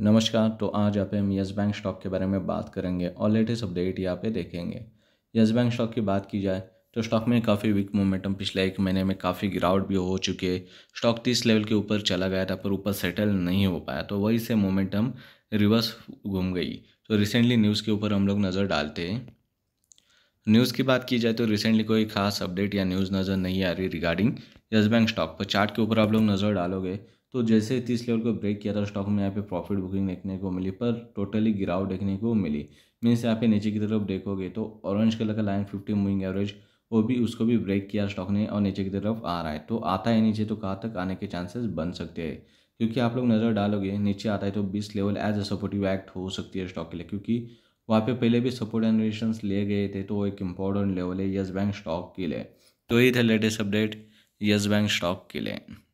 नमस्कार तो आज यहाँ पे हम यस बैंक स्टॉक के बारे में बात करेंगे और लेटेस्ट अपडेट यहाँ पे देखेंगे यस बैंक स्टॉक की बात की जाए तो स्टॉक में काफ़ी वीक मोमेंटम पिछले एक महीने में काफ़ी गिरावट भी हो चुकी है स्टॉक तीस लेवल के ऊपर चला गया था पर ऊपर सेटल नहीं हो पाया तो वही से मोमेंटम रिवर्स घूम गई तो रिसेंटली न्यूज़ के ऊपर हम लोग नज़र डालते हैं न्यूज़ की बात की जाए तो रिसेंटली कोई खास अपडेट या न्यूज़ नज़र नहीं आ रही रिगार्डिंग यस बैंक स्टॉक पर चार्ट के ऊपर आप लोग नज़र डालोगे तो जैसे तीस लेवल को ब्रेक किया था स्टॉक में यहाँ पे प्रॉफिट बुकिंग देखने को मिली पर टोटली गिरावट देखने को मिली मीन्स यहाँ पे नीचे की तरफ ब्रेक हो गई तो ऑरेंज कलर का लाइन फिफ्टी मूविंग एवरेज वो भी उसको भी ब्रेक किया स्टॉक ने और नीचे की तरफ आ रहा है तो आता है नीचे तो कहाँ तक आने के चांसेस बन सकते हैं क्योंकि आप लोग नज़र डालोगे नीचे आता है तो बीस level as a supportive act हो सकती है स्टॉक के लिए क्योंकि वहाँ पे पहले भी सपोर्ट एंड रेजिस्टेंस लिए गए थे तो वो एक इम्पोर्टेंट लेवल है येस बैंक स्टॉक के लिए तो यही था latest update Yes Bank stock के लिए